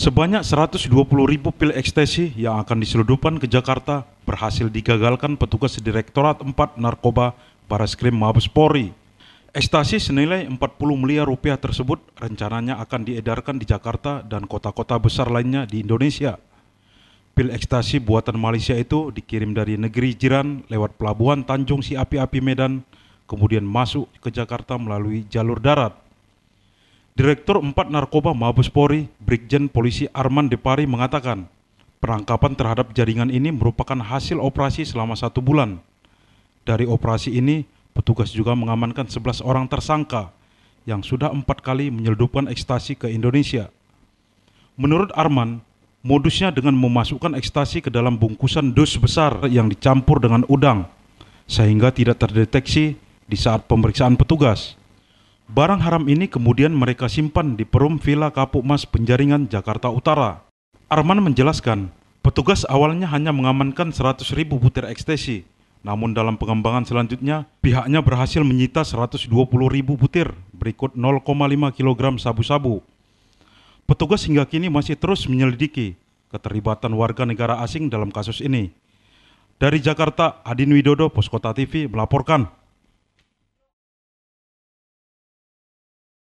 Sebanyak 120 ribu pil ekstasi yang akan diseludupkan ke Jakarta berhasil digagalkan petugas Direktorat 4 Narkoba Barreskrim Mabes Polri. Ekstasi senilai 40 miliar rupiah tersebut rencananya akan diedarkan di Jakarta dan kota-kota besar lainnya di Indonesia. Pil ekstasi buatan Malaysia itu dikirim dari negeri jiran lewat pelabuhan Tanjung Si Api-Api Medan, kemudian masuk ke Jakarta melalui jalur darat. Direktur 4 Narkoba Mabes Polri, Brigjen Polisi Arman Depari mengatakan, perangkapan terhadap jaringan ini merupakan hasil operasi selama satu bulan. Dari operasi ini, petugas juga mengamankan 11 orang tersangka yang sudah empat kali menyeludupkan ekstasi ke Indonesia. Menurut Arman, modusnya dengan memasukkan ekstasi ke dalam bungkusan dus besar yang dicampur dengan udang, sehingga tidak terdeteksi di saat pemeriksaan petugas. Barang haram ini kemudian mereka simpan di perum Villa Kapuk Mas Penjaringan, Jakarta Utara. Arman menjelaskan, petugas awalnya hanya mengamankan 100 ribu butir ekstasi. Namun dalam pengembangan selanjutnya, pihaknya berhasil menyita 120 ribu butir berikut 0,5 kg sabu-sabu. Petugas hingga kini masih terus menyelidiki keterlibatan warga negara asing dalam kasus ini. Dari Jakarta, Adin Widodo, Poskota TV melaporkan.